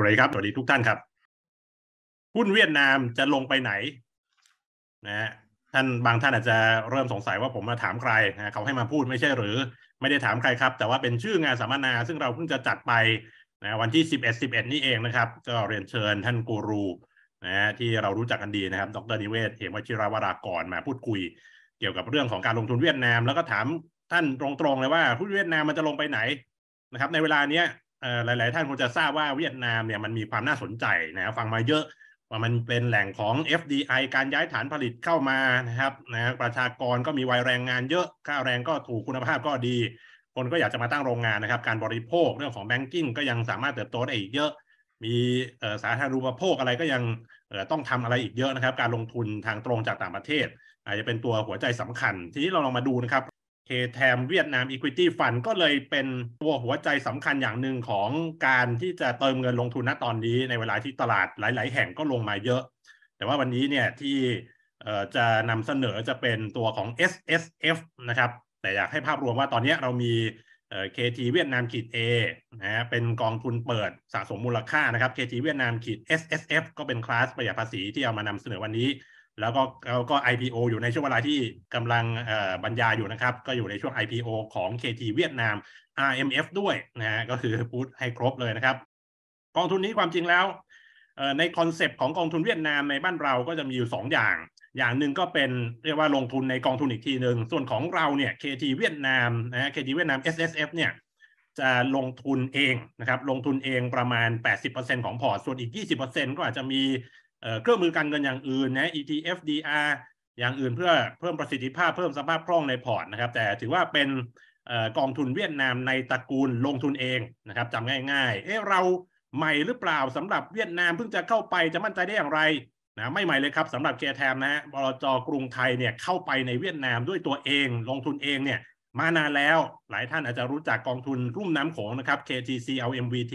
สวัสดีครับสวัสดีทุกท่านครับหุ้นเวียดนามจะลงไปไหนนะฮะท่านบางท่านอาจจะเริ่มสงสัยว่าผมมาถามใครนะเขาให้มาพูดไม่ใช่หรือไม่ได้ถามใครครับ แต่ว่าเป็นชื่องานสัมมนา ซึ่งเราเพิ่งจะจัดไปนะวันที่11 11 นี่เองนะครับ ก็เรียนเชิญท่านกูรูนะฮะที่เรารู้จักกันดีนะครับ ดรนิเวศ เหมวชิราวรากรมาพูดคุย เกี่ยวกับเรื่องของการลงทุนเวียดนามแล้วก็ถามท่านตรงๆเลยว่าหุ้นเวียดนามมันจะลงไปไหนนะครับ ในเวลาเนี้ยหลายๆ ท่านคงจะทราบว่าเวียดนามเนี่ยมันมีความน่าสนใจนะฟังมาเยอะว่ามันเป็นแหล่งของ FDI การย้ายฐานผลิตเข้ามานะครับนะประชากรก็มีวัยแรงงานเยอะ ค่าแรงก็ถูกคุณภาพก็ดี คนก็อยากจะมาตั้งโรงงานนะครับ การบริโภคเรื่องของแบงกิ้งก็ยังสามารถเติบโตได้อีกเยอะ มีสาธารณูปโภคอะไรก็ยังต้องทำอะไรอีกเยอะนะครับ การลงทุนทางตรงจากต่างประเทศอาจจะเป็นตัวหัวใจสำคัญทีนี้เราลองมาดูนะครับเคแทมเวียดนามอีควิตี้ฟันก็เลยเป็นตัวหัวใจสำคัญอย่างหนึ่งของการที่จะเติมเงินลงทุนณตอนนี้ในเวลาที่ตลาดหลายๆแห่งก็ลงมาเยอะ แต่ว่าวันนี้เนี่ยที่จะนำเสนอจะเป็นตัวของ S S F นะครับแต่อยากให้ภาพรวมว่าตอนนี้เรามีเคทีเวียดนามขีด A นะฮะเป็นกองทุนเปิดสะสมมูลค่านะครับเคทีเวียดนามขีด S S F ก็เป็นคลาสประหยัดภาษีที่เอามานำเสนอวันนี้แล้วก็แล้วก็ IPO อยู่ในช่วงเวลาที่กำลังบรรยายอยู่นะครับ ก็อยู่ในช่วง IPO ของ KT เวียดนาม RMF ด้วยนะฮะ ก็คือพูดให้ครบเลยนะครับ กองทุนนี้ความจริงแล้ว ในคอนเซปต์ของกองทุนเวียดนามในบ้านเราก็จะมีอยู่ 2 อย่าง อย่างหนึ่งก็เป็นเรียกว่าลงทุนในกองทุนอีกทีหนึ่ง ส่วนของเราเนี่ย KT เวียดนามนะ KT เวียดนาม SSF เนี่ยจะลงทุนเองนะครับลงทุนเองประมาณ 80%ของพอร์ต ส่วนอีก 20%ก็อาจจะมีเครื่องมือการเงินอย่างอื่นนะ ETF DR อย่างอื่นเพื่อเพิ่มประสิทธิภาพเพิ่มสภาพคล่องในพอร์ตนะครับ แต่ถือว่าเป็นกองทุนเวียดนามในตระกูลลงทุนเองนะครับจำง่ายๆเอ๊ะเราใหม่หรือเปล่าสำหรับเวียดนามเพิ่งจะเข้าไปจะมั่นใจได้อย่างไรนะไม่ใหม่เลยครับสำหรับเ์แทมนะบลจกรุงไทยเนี่ยเข้าไปในเวียดนามด้วยตัวเอง ลงทุนเองเนี่ยมานานแล้ว หลายท่านอาจจะรู้จักกองทุนรุ่มน้ำโขงนะครับ KTCLMVT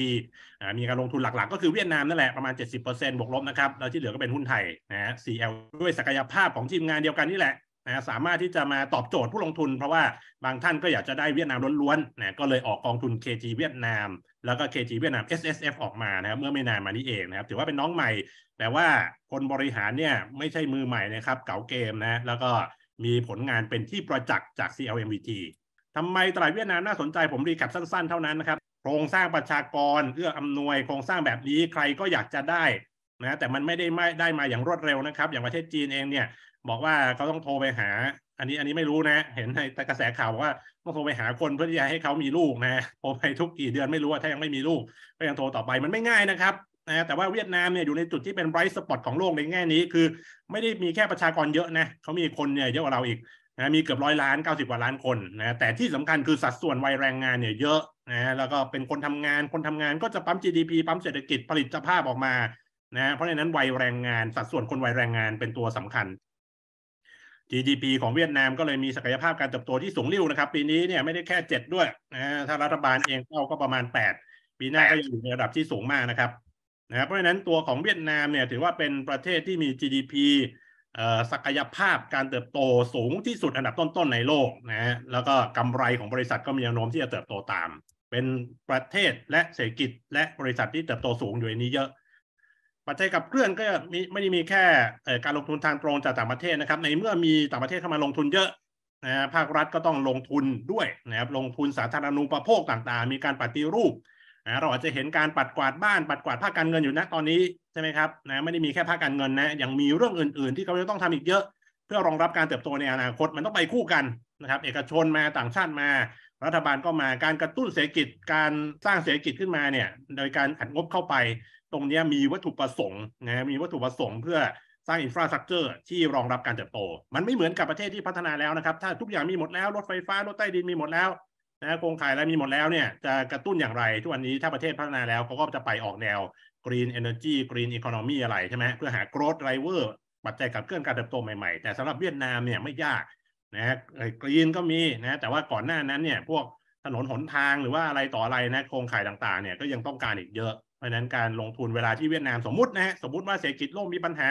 มีการลงทุนหลักๆก็คือเวียดนามนั่นแหละประมาณ 70%บวกลบนะครับ แล้วที่เหลือก็เป็นหุ้นไทยนะ CL ด้วยศักยภาพของทีมงานเดียวกันนี่แหละนะสามารถที่จะมาตอบโจทย์ผู้ลงทุนเพราะว่าบางท่านก็อยากจะได้เวียดนามล้วนๆนะก็เลยออกกองทุน KT เวียดนามแล้วก็ KT เวียดนาม SSF ออกมานะครับเมื่อไม่นานมานี้เองนะครับถือว่าเป็นน้องใหม่ แต่ว่าคนบริหารเนี่ยไม่ใช่มือใหม่นะครับเก่าเกมนะแล้วก็มีผลงานเป็นที่ประจักษ์จาก CLMVT ทำไมตลาดเวียดนามน่าสนใจผมรีแคปสั้นๆเท่านั้นนะครับโครงสร้างประชากรเอื้ออำนวยโครงสร้างแบบนี้ใครก็อยากจะได้นะแต่มันไม่ได้ไม่ได้มาอย่างรวดเร็วนะครับ อย่างประเทศจีนเองเนี่ย บอกว่าเขาต้องโทรไปหา อันนี้อันนี้ไม่รู้นะ เห็นในกระแสข่าวว่า ต้องโทรไปหาคนเพื่อที่จะให้เขามีลูกนะโทรไปทุกกี่เดือนไม่รู้ว่าถ้ายังไม่มีลูกก็ยังโทรต่อไปมันไม่ง่ายนะครับนะแต่ว่าเวียดนามเนี่ยอยู่ในจุดที่เป็นไบรท์สปอตของโลกในแง่นี้คือ ไม่ได้มีแค่ประชากรเยอะนะเขามีคนเนี่ยเยอะกว่าเราอีกนะมีเกือบร้อยล้านเก้าสิบกว่าล้านคนนะแต่ที่สำคัญคือสัดส่วนวัยแรงงานเนี่ยเยอะนะแล้วก็เป็นคนทำงานคนทำงานก็จะปั๊ม GDP ปั๊มเศรษฐกิจผลิตภาพออกมานะเพราะฉะนั้นวัยแรงงาน สัดส่วนคนวัยแรงงานเป็นตัวสำคัญ GDP ของเวียดนามก็เลยมีศักยภาพการเติบโตที่สูงริ้วนะครับ ปีนี้เนี่ยไม่ได้แค่เจ็ดด้วยนะถ้ารัฐบาลเองเข้าก็ประมาณแปดปีหน้าก็ยังอยู่ในระดับที่สูงมากนะครับนะเพราะฉะนั้นตัวของเวียดนามเนี่ยถือว่าเป็นประเทศที่มี GDP ศักยภาพการเติบโตสูงที่สุดอันดับต้น ๆ ในโลกนะฮะแล้วก็กำไรของบริษัทก็มีแนวโน้มที่จะเติบโตตาม เป็นประเทศและเศรษฐกิจ และบริษัทที่เติบโตสูงอยู่ในนี้เยอะ ปัจจัยกับเครื่องก็มีไม่ได้มีแค่การลงทุนทางตรงจากต่างประเทศนะครับในเมื่อมีต่างประเทศเข้ามาลงทุนเยอะนะภาครัฐก็ต้องลงทุนด้วยนะครับลงทุนสาธารณูปโภคต่างๆ มีการปฏิรูปนะเราอาจจะเห็นการปัดกวาดบ้านปัดกวาดภาคการเงินอยู่นะตอนนี้ใช่ไหมครับนะไม่ได้มีแค่ภาคการเงินนะยังมีเรื่องอื่นๆ ที่เขาจะต้องทำอีกเยอะ เพื่อรองรับการเติบโตในอนาคตมันต้องไปคู่กันนะครับเอกชนมาต่างชาติมารัฐบาลก็มา การกระตุ้นเศรษฐกิจการสร้างเศรษฐกิจขึ้นมาเนี่ยโดยการอัดงบเข้าไปตรงนี้มีวัตถุประสงค์นะมีวัตถุประสงค์เพื่อสร้างอินฟราสตรักเจอร์ที่รองรับการเติบโต มันไม่เหมือนกับประเทศที่พัฒนาแล้วนะครับถ้าทุกอย่างมีหมดแล้วรถไฟฟ้ารถใต้ดินมีหมดแล้วนะโครงข่ายแล้วมีหมดแล้วเนี่ยจะกระตุ้นอย่างไรทุกวันนี้ถ้าประเทศพัฒนาแล้วเขาก็จะไปออกแนว Green Energy Green Economy อะไรใช่ไหมเพื่อหา Growth Driver ปัจจัยกับเคลื่อนการเติบโตใหม่ ๆ แต่สำหรับเวียดนามเนี่ยไม่ยากนะะกรีนก็มีนะแต่ว่าก่อนหน้านั้นเนี่ยพวกถนนหนทางหรือว่าอะไรต่ออะไรนะโครงข่ายต่างๆเนี่ยก็ยังต้องการอีกเยอะ เพราะนั้นการลงทุนเวลาที่เวียดนามสมมตินะฮะสมมติว่าเศรษฐกิจโลกมีปัญหา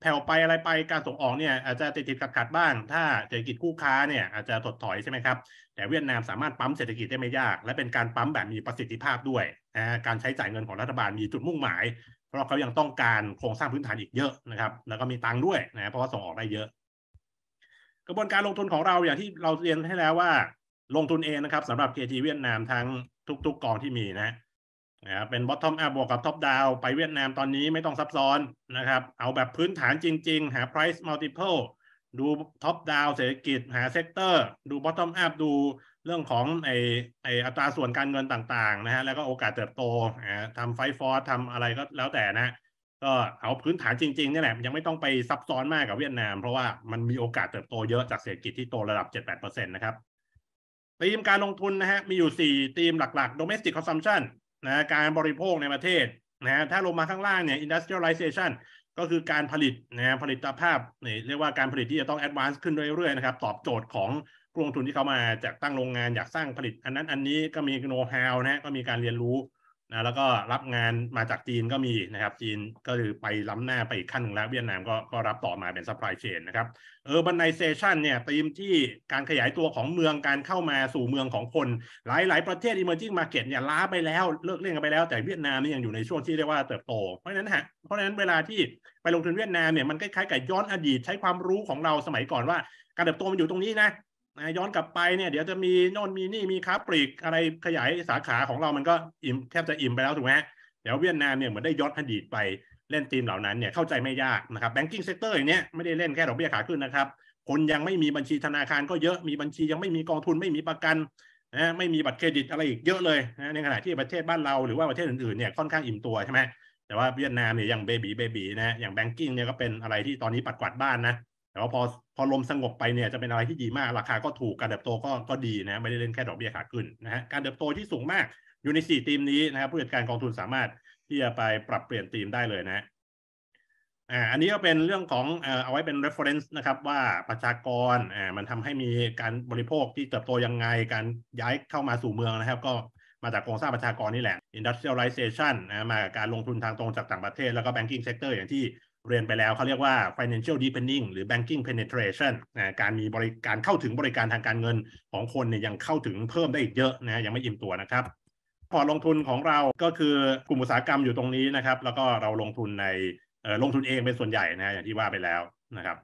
แผ่วไปอะไรไปการส่งออกเนี่ยอาจจะติดติดขัดขัดบ้าง ถ้าเศรษฐกิจคู่ค้าเนี่ยอาจจะถดถอยใช่ไหมครับแต่เวียดนามสามารถปั๊มเศรษฐกิจได้ไม่ยาก และเป็นการปั๊มแบบมีประสิทธิภาพด้วยนะการใช้จ่ายเงินของรัฐบาลมีจุดมุ่งหมาย เพราะเขายังต้องการโครงสร้างพื้นฐานอีกเยอะนะครับ แล้วก็มีตังค์ด้วยนะเพราะว่าส่งออกได้เยอะ กระบวนการลงทุนของเราอย่างที่เราเรียนให้แล้วว่า ลงทุนเองนะครับสำหรับเคจีเวียดนามทั้งทุก ๆกองที่มีนะนะเป็น bottom up บวกกับ top down ไปเวียดนามตอนนี้ไม่ต้องซับซ้อนนะครับ เอาแบบพื้นฐานจริง ๆ หา price multiple ดู top down เศรษฐกิจ หา sector ดู bottom up ดูเรื่องของไอไออัตราส่วนการเงินต่างๆ นะฮะ แล้วก็โอกาสเติบโต ทำไฟฟอร์ทำอะไรก็แล้วแต่นะ ก็เอาพื้นฐานจริงๆนี่แหละ ยังไม่ต้องไปซับซ้อนมากกับเวียดนาม เพราะว่ามันมีโอกาสเติบโตเยอะจากเศรษฐกิจที่โตระดับ7-8%นะครับธีมการลงทุนนะฮะ มีอยู่4ธีมหลักๆ domestic consumption นะการบริโภคในประเทศนะถ้าลงมาข้างล่างเนี่ย industrialization ก็คือการผลิตนะผลิตภาพเนี่ยเรียกว่าการผลิตที่จะต้อง advance ขึ้นเรื่อยๆนะครับตอบโจทย์ของกลุ่มทุนที่เขามาจากตั้งโรงงานอยากสร้างผลิต อันนั้นอันนี้ก็มีโน้ตฮาวนะก็มีการเรียนรู้นะแล้วก็รับงานมาจากจีนก็มีนะครับ จีนก็คือไปล้ำหน้าไปอีกขั้นหนึ่งแล้วเวียดนามก็ก็รับต่อมาเป็นซัพพลายเชนนะครับเออบันไดเซชันเนี่ยธีมที่การขยายตัวของเมืองการเข้ามาสู่เมืองของคนหลายหลายประเทศอมอร์จิ้งมาเก็ตเนี่ยล้าไปแล้ว เลิกเล่นกันไปแล้วแต่เวียดนามนี่ยังอยู่ในช่วงที่เรียกว่าเติบโต เพราะฉะนั้นฮะเพราะฉะนั้นเวลาที่ไปลงทุนเวียดนามเนี่ยมันคล้ายๆกับย้อนอดีต ใช้ความรู้ของเราสมัยก่อนว่าการเติบโตมันอยู่ตรงนี้นะนะย้อนกลับไปเนี่ยเดี๋ยวจะมีโน่นมีนี่ มีค้าปลีก อะไรขยายสาขาของเรามันก็อิ่มแทบจะอิ่มไปแล้วถูกไหมเดี๋ยวเวียดนามเนี่ยเหมือนได้ย้อนอดีตไปเล่นทีมเหล่านั้นเนี่ยเข้าใจไม่ยากนะครับแบงกิ้งเซกเตอร์อย่างเนี้ยไม่ได้เล่นแค่ดอกเบี้ยขาขึ้นนะครับ คนยังไม่มีบัญชีธนาคารก็เยอะมีบัญชียังไม่มีกองทุนไม่มีประกันนะไม่มีบัตรเครดิตอะไรอีกเยอะเลยนะในขณะที่ประเทศบ้านเราหรือว่าประเทศอื่นๆเนี่ยค่อนข้างอิ่มตัวใช่ไหมแต่ว่าเวียดนามเนี่ยยังเบบีเบบีนะอย่างแบงกิ้งเนี่ยก็เป็นอะไรที่ตอนนี้ปัดกวาดบ้านนะแต่ว่าพอพอลมสงบไปเนี่ยจะเป็นอะไรที่ดีมาก ราคาก็ถูกการเติบโตก็ก็ดีนะไม่ได้เล่นแค่ดอกเบี้ยขาขึ้นนะฮะการเติบโตที่สูงมากอยู่ในสี่ทีมนี้นะครับผู้จัดการกองทุนสามารถที่จะไปปรับเปลี่ยนทีมได้เลยนะอ่าอันนี้ก็เป็นเรื่องของเอาไว้เป็น reference นะครับว่าประชากรอ่ามันทำให้มีการบริโภคที่เติบโตยังไงการย้ายเข้ามาสู่เมืองนะครับก็มาจากโครงสร้างประชากรนี่แหละ industrialization นะมาการลงทุนทางตรงจากต่างประเทศแล้วก็ banking sector อย่างที่เรียนไปแล้วเขาเรียกว่า financial deepening หรือ banking penetration นะการมีบริการเข้าถึงบริการทางการเงินของคนเนี่ยยังเข้าถึงเพิ่มได้อีกเยอะนะยังไม่อิ่มตัวนะครับ พอลงทุนของเราก็คือกลุ่มอุตสาหกรรมอยู่ตรงนี้นะครับ แล้วก็เราลงทุนในลงทุนเองเป็นส่วนใหญ่นะอย่างที่ว่าไปแล้วนะครับ